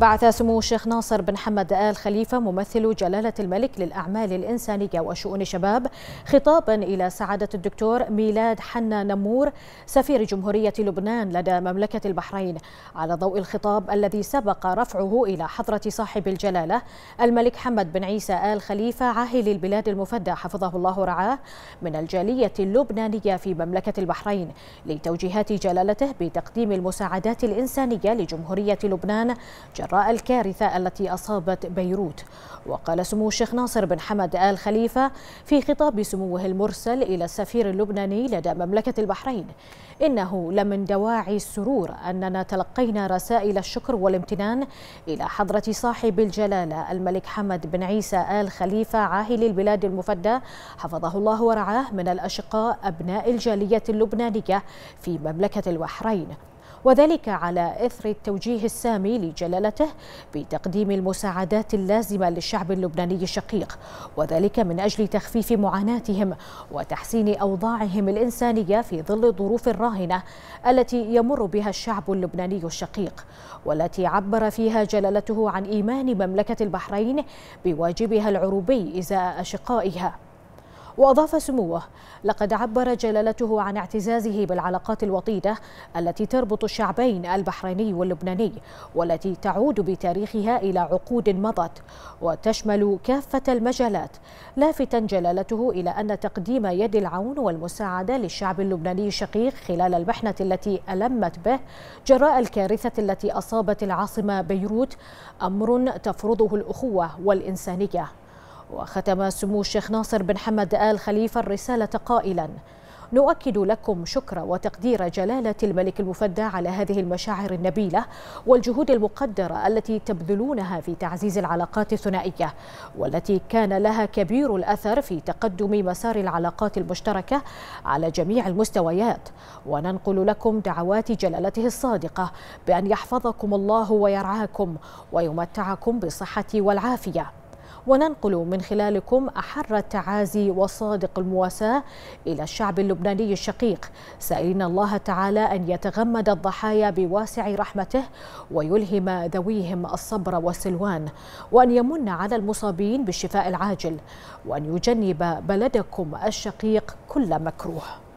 بعث سمو الشيخ ناصر بن حمد آل خليفة ممثل جلالة الملك للأعمال الإنسانية وشؤون الشباب خطابا إلى سعادة الدكتور ميلاد حنا نمور سفير جمهورية لبنان لدى مملكة البحرين على ضوء الخطاب الذي سبق رفعه إلى حضرة صاحب الجلالة الملك حمد بن عيسى آل خليفة عاهل البلاد المفدى حفظه الله رعاه من الجالية اللبنانية في مملكة البحرين لتوجيهات جلالته بتقديم المساعدات الإنسانية لجمهورية لبنان جر جراء الكارثة التي أصابت بيروت وقال سمو الشيخ ناصر بن حمد آل خليفة في خطاب سموه المرسل إلى السفير اللبناني لدى مملكة البحرين إنه لمن دواعي السرور أننا تلقينا رسائل الشكر والامتنان إلى حضرة صاحب الجلالة الملك حمد بن عيسى آل خليفة عاهل البلاد المفدى حفظه الله ورعاه من الأشقاء أبناء الجالية اللبنانية في مملكة البحرين وذلك على إثر التوجيه السامي لجلالته بتقديم المساعدات اللازمة للشعب اللبناني الشقيق وذلك من أجل تخفيف معاناتهم وتحسين أوضاعهم الإنسانية في ظل الظروف الراهنة التي يمر بها الشعب اللبناني الشقيق والتي عبر فيها جلالته عن إيمان مملكة البحرين بواجبها العروبي إزاء أشقائها وأضاف سموه لقد عبر جلالته عن اعتزازه بالعلاقات الوطيدة التي تربط الشعبين البحريني واللبناني والتي تعود بتاريخها إلى عقود مضت وتشمل كافة المجالات لافتا جلالته إلى أن تقديم يد العون والمساعدة للشعب اللبناني الشقيق خلال المحنة التي ألمت به جراء الكارثة التي أصابت العاصمة بيروت أمر تفرضه الأخوة والإنسانية وختم سمو الشيخ ناصر بن حمد آل خليفة الرسالة قائلا نؤكد لكم شكر وتقدير جلالة الملك المفدى على هذه المشاعر النبيلة والجهود المقدرة التي تبذلونها في تعزيز العلاقات الثنائية والتي كان لها كبير الأثر في تقدم مسار العلاقات المشتركة على جميع المستويات وننقل لكم دعوات جلالته الصادقة بأن يحفظكم الله ويرعاكم ويمتعكم بالصحة والعافية وننقل من خلالكم أحر التعازي وصادق المواساة إلى الشعب اللبناني الشقيق سائلين الله تعالى أن يتغمد الضحايا بواسع رحمته ويلهم ذويهم الصبر والسلوان وأن يمن على المصابين بالشفاء العاجل وأن يجنب بلدكم الشقيق كل مكروه